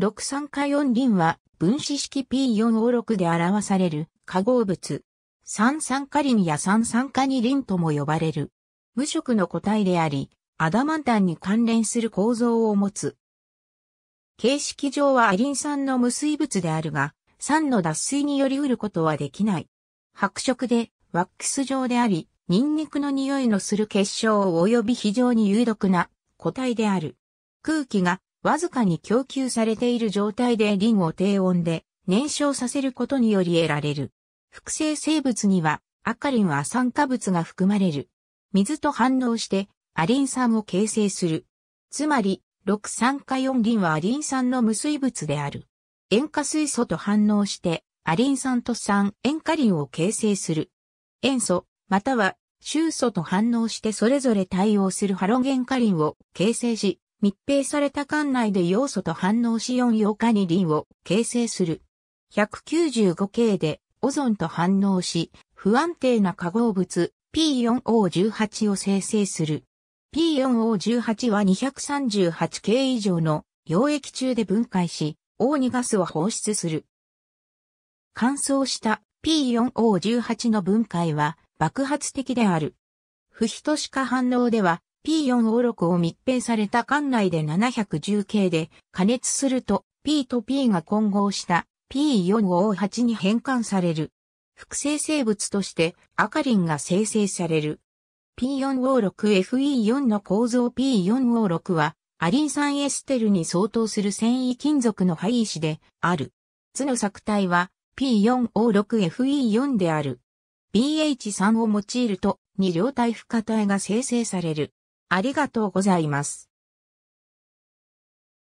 6酸化4輪は分子式 P4O6 で表される化合物。三酸化輪や三酸化二輪とも呼ばれる。無色の個体であり、アダマンタンに関連する構造を持つ。形式上はアリン酸の無水物であるが、酸の脱水により得ることはできない。白色でワックス状であり、ニンニクの匂いのする結晶及び非常に有毒な個体である。空気がわずかに供給されている状態でリンを低温で燃焼させることにより得られる。複製生物には赤リンは酸化物が含まれる。水と反応してアリン酸を形成する。つまり、6酸化4リンはアリン酸の無水物である。塩化水素と反応してアリン酸と酸塩化リンを形成する。塩素、または臭素と反応してそれぞれ対応するハロゲンカリンを形成し、密閉された管内で要素と反応し4溶化にリンを形成する。195系でオゾンと反応し、不安定な化合物 P4O18 を生成する。P4O18 は238系以上の溶液中で分解し、O2 ガスを放出する。乾燥した P4O18 の分解は爆発的である。不等し化反応では P4 オロコを密閉された管内で710系で加熱すると P と P が混合した P4O8 に変換される。複製生物としてアカリンが生成される。P4O6FE4 の構造 P4O6 はアリン酸エステルに相当する繊維金属の配子である。図の作体は P4O6FE4 である。BH3 を用いると二両体負荷体が生成される。ありがとうございます。